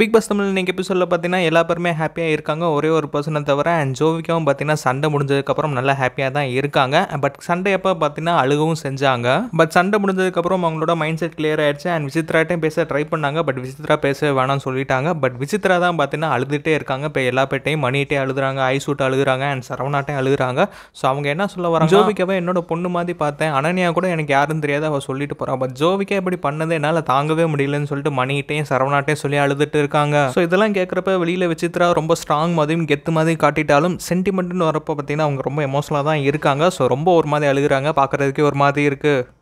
big pass Tamil இன்றைக்கி சொல்ல பார்த்தீங்கன்னா எல்லா பேருமே ஹாப்பியாக இருக்காங்க ஒரே ஒரு பர்சனை தவிர அண்ட் ஜோவிக்காவும் பார்த்தீங்கன்னா சண்டை முடிஞ்சதுக்கப்புறம் நல்லா ஹாப்பியாக தான் இருக்காங்க பட் சண்டை எப்போ பார்த்தீங்கன்னா அழுகவும் செஞ்சாங்க பட் சண்டை முடிஞ்சதுக்கப்புறம் அவங்களோட மைண்ட் செட் கிளியர் ஆகிடுச்சு அண்ட் விசித்ராட்டையும் பேச ட்ரை பண்ணாங்க பட் விசித்ரா பேச வேணாம்னு சொல்லிட்டாங்க பட் விசித்ரா தான் பார்த்தீங்கன்னா அழுதுகிட்டே இருக்காங்க இப்போ எல்லா பேட்டையும் மணிகிட்டே அழுதுறாங்க ஐசூட்டை அழுகுறாங்க அண்ட் சரவணாட்டையும் அழுகுறாங்க ஸோ அவங்க என்ன சொல்ல வராங்க ஜோவிக்காவை என்னோட பொண்ணு மாதிரி பார்த்தேன் அனன்யா கூட எனக்கு யாரும் தெரியாது அவள் சொல்லிட்டு போகிறான் பட் ஜோவிக்கா இப்படி பண்ணதே என்னால் தாங்கவே முடியலன்னு சொல்லிட்டு மணிகிட்டையும் சரவணாட்டையும் சொல்லி அழுதுட்டு இருக்காங்க ஸோ இதெல்லாம் கேட்குறப்ப வெளியில் விசித்ரா ரொம்ப ஸ்ட்ராங் மாதிரியும் கெத்து மாதிரியும் காட்டிட்டாலும் சென்டிமெண்ட்னு வரப்போ பார்த்தீங்கன்னா அவங்க ரொம்ப எமோஷனலாக தான் இருக்காங்க ஸோ ரொம்ப ஒரு மாதிரி அழுகுறாங்க பார்க்குறதுக்கே ஒரு மாதிரி இருக்குது